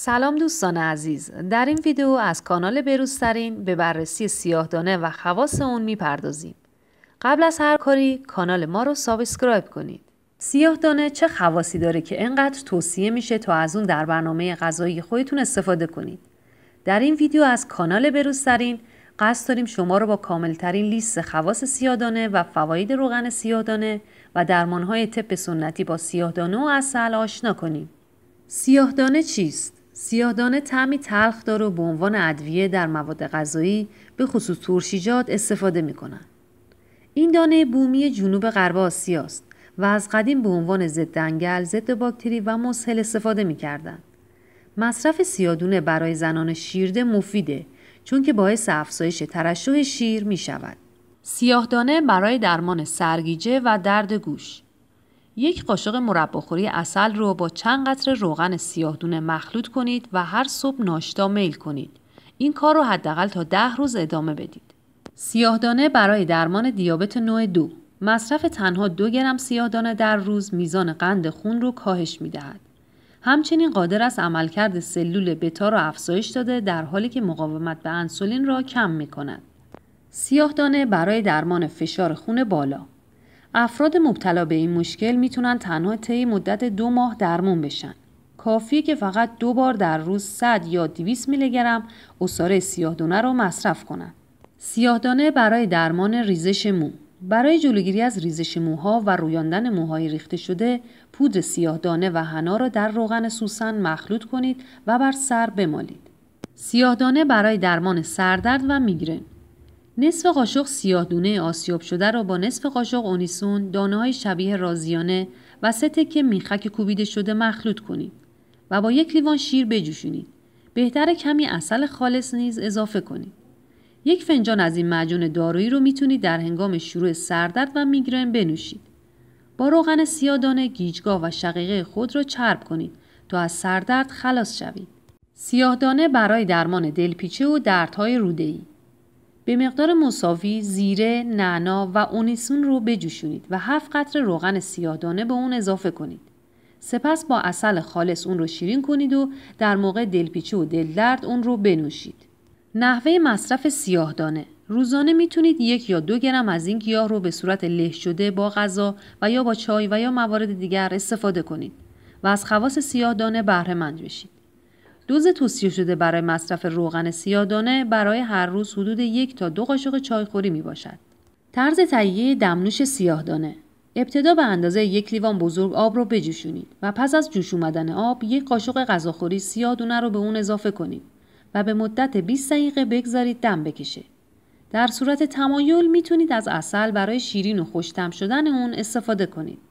سلام دوستان عزیز در این ویدیو از کانال بروزترین به بررسی سیاهدانه و خواص اون میپردازیم قبل از هر کاری کانال ما رو سابسکرایب کنید سیاهدانه چه خواصی داره که انقدر توصیه میشه تا از اون در برنامه غذایی خودتون استفاده کنید در این ویدیو از کانال بروزترین قصد داریم شما رو با کاملترین لیست خواص سیاهدانه و فواید روغن سیاهدانه و درمانهای طب سنتی با سیاهدانه و اصل آشنا کنیم سیاهدانه چیست سیاهدانه طعمی تلخ داره و به عنوان ادویه در مواد غذایی به خصوص ترشیجات استفاده میکنند. این دانه بومی جنوب غرب آسیا است و از قدیم به عنوان ضد انگل، ضد باکتری و مسهل استفاده میکردند. مصرف سیادونه برای زنان شیرده مفیده چون که باعث افزایش ترشح شیر می شود. سیاهدانه برای درمان سرگیجه و درد گوش یک قاشق مرباخوری اصل رو با چند قطره روغن سیاه دونه مخلوط کنید و هر صبح ناشتا میل کنید. این کار رو حداقل تا ده روز ادامه بدید. دانه برای درمان دیابت نوع دو مصرف تنها دو گرم دانه در روز میزان قند خون رو کاهش میدهد. همچنین قادر است عملکرد سلول بتا را افزایش داده در حالی که مقاومت به انسولین را کم می کند. دانه برای درمان فشار خون بالا افراد مبتلا به این مشکل میتونن تنها طی مدت دو ماه درمون بشن. کافیه که فقط دو بار در روز 100 یا 200 میلی گرم سیاه سیاهدانه رو مصرف کنن. دانه برای درمان ریزش مو برای جلوگیری از ریزش موها و رویاندن موهای ریخته شده، پودر دانه و حنا را در روغن سوسن مخلوط کنید و بر سر بمالید. دانه برای درمان سردرد و میگرن نصف قاشق سیاه دونه آسیاب شده را با نصف قاشق اونیسون دانه های شبیه رازیانه و سه که میخک کوبیده شده مخلوط کنید و با یک لیوان شیر بجوشونید. بهتر کمی اصل خالص نیز اضافه کنید. یک فنجان از این معجون دارویی رو میتونید در هنگام شروع سردرد و میگرن بنوشید. با روغن سیاه گیجگاه و شقیقه خود را چرب کنید تا از سردرد خلاص شوید. سیاهدانه برای درمان دلپیچه و دردهای روده‌ای به مقدار مساوی زیره، نعنا و اونیسون رو بجوشونید و هفت قطر روغن سیاهدانه به اون اضافه کنید. سپس با اصل خالص اون رو شیرین کنید و در موقع دلپیچه و دلدرد اون رو بنوشید. نحوه مصرف دانه روزانه میتونید یک یا دو گرم از این گیاه رو به صورت له شده با غذا و یا با چای و یا موارد دیگر استفاده کنید و از خواص سیاهدانه بهره مند بشید. دوز توصیه شده برای مصرف روغن سیادانه برای هر روز حدود یک تا دو قاشق چایخوری می باشد. طرز تهیه دمنوش سیاهدانه ابتدا به اندازه یک لیوان بزرگ آب را بجوشونید و پس از جوش اومدن آب یک قاشق غذاخوری سیاه رو به اون اضافه کنید و به مدت 20 دقیقه بگذارید دم بکشه. در صورت تمایل میتونید از اصل برای شیرین و خوشتم شدن اون استفاده کنید.